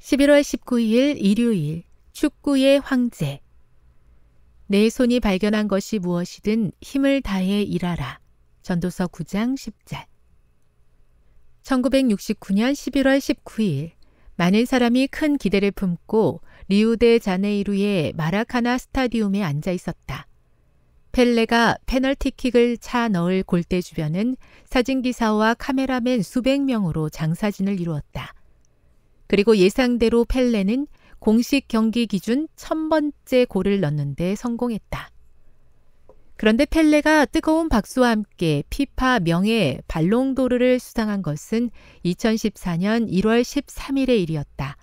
11월 19일 일요일 축구의 황제 내 손이 발견한 것이 무엇이든 힘을 다해 일하라. 전도서 9장 10절 1969년 11월 19일 많은 사람이 큰 기대를 품고 리우데 자네이루의 마라카나 스타디움에 앉아 있었다. 펠레가 페널티킥을 차 넣을 골대 주변은 사진기사와 카메라맨 수백 명으로 장사진을 이루었다. 그리고 예상대로 펠레는 공식 경기 기준 천번째 골을 넣는데 성공했다. 그런데 펠레가 뜨거운 박수와 함께 피파 명예 발롱도르를 수상한 것은 2014년 1월 13일의 일이었다.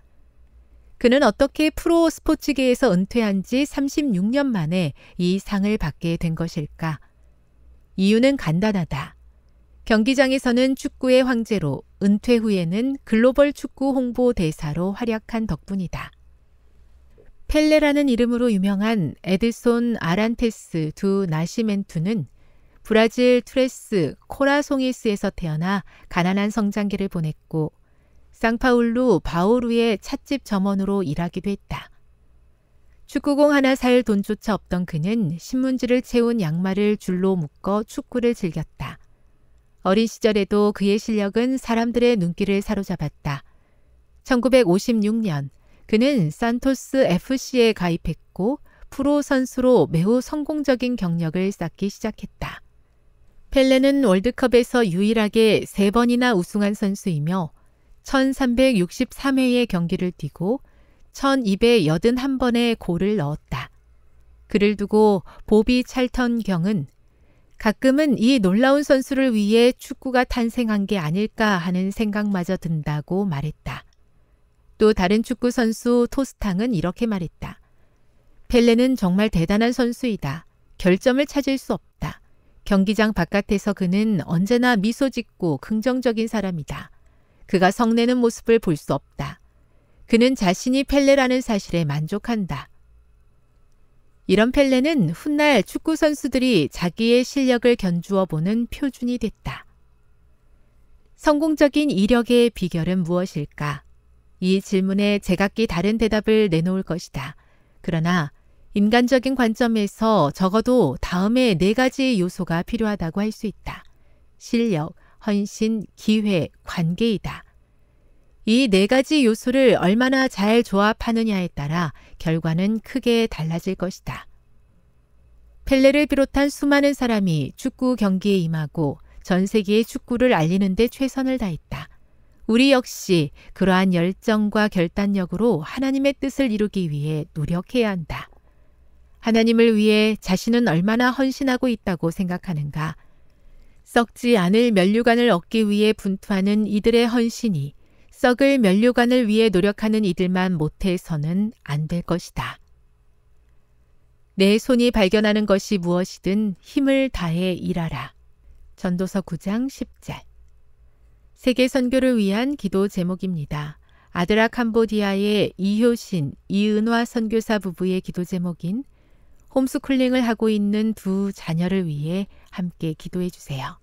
그는 어떻게 프로 스포츠계에서 은퇴한 지 36년 만에 이 상을 받게 된 것일까? 이유는 간단하다. 경기장에서는 축구의 황제로 은퇴 후에는 글로벌 축구 홍보 대사로 활약한 덕분이다. 펠레라는 이름으로 유명한 에드손 아란테스 두 나시멘투는 브라질 트레스 코라송이스에서 태어나 가난한 성장기를 보냈고 상파울루 바오루의 찻집 점원으로 일하기도 했다. 축구공 하나 살 돈조차 없던 그는 신문지를 채운 양말을 줄로 묶어 축구를 즐겼다. 어린 시절에도 그의 실력은 사람들의 눈길을 사로잡았다. 1956년 그는 산토스 FC에 가입했고 프로 선수로 매우 성공적인 경력을 쌓기 시작했다. 펠레는 월드컵에서 유일하게 세 번이나 우승한 선수이며 1363회의 경기를 뛰고 1281번의 골을 넣었다. 그를 두고 보비 찰턴 경은 가끔은 이 놀라운 선수를 위해 축구가 탄생한 게 아닐까 하는 생각마저 든다고 말했다. 또 다른 축구 선수 토스탕은 이렇게 말했다. 펠레는 정말 대단한 선수이다. 결점을 찾을 수 없다. 경기장 바깥에서 그는 언제나 미소 짓고 긍정적인 사람이다. 그가 성내는 모습을 볼 수 없다. 그는 자신이 펠레라는 사실에 만족한다. 이런 펠레는 훗날 축구 선수들이 자기의 실력을 견주어 보는 표준이 됐다. 성공적인 이력의 비결은 무엇일까? 이 질문에 제각기 다른 대답을 내놓을 것이다. 그러나 인간적인 관점에서 적어도 다음에 네 가지 요소가 필요하다고 할 수 있다. 실력, 헌신, 기회, 관계이다. 이네 가지 요소를 얼마나 잘 조합하느냐에 따라 결과는 크게 달라질 것이다. 펠레를 비롯한 수많은 사람이 축구 경기에 임하고 전 세계의 축구를 알리는데 최선을 다했다. 우리 역시 그러한 열정과 결단력으로 하나님의 뜻을 이루기 위해 노력해야 한다. 하나님을 위해 자신은 얼마나 헌신하고 있다고 생각하는가? 썩지 않을 면류관을 얻기 위해 분투하는 이들의 헌신이 썩을 면류관을 위해 노력하는 이들만 못해서는 안 될 것이다. 내 손이 발견하는 것이 무엇이든 힘을 다해 일하라. 전도서 9장 10절. 세계 선교를 위한 기도 제목입니다. 아드라 캄보디아의 이효신, 이은화 선교사 부부의 기도 제목인 홈스쿨링을 하고 있는 두 자녀를 위해 함께 기도해 주세요.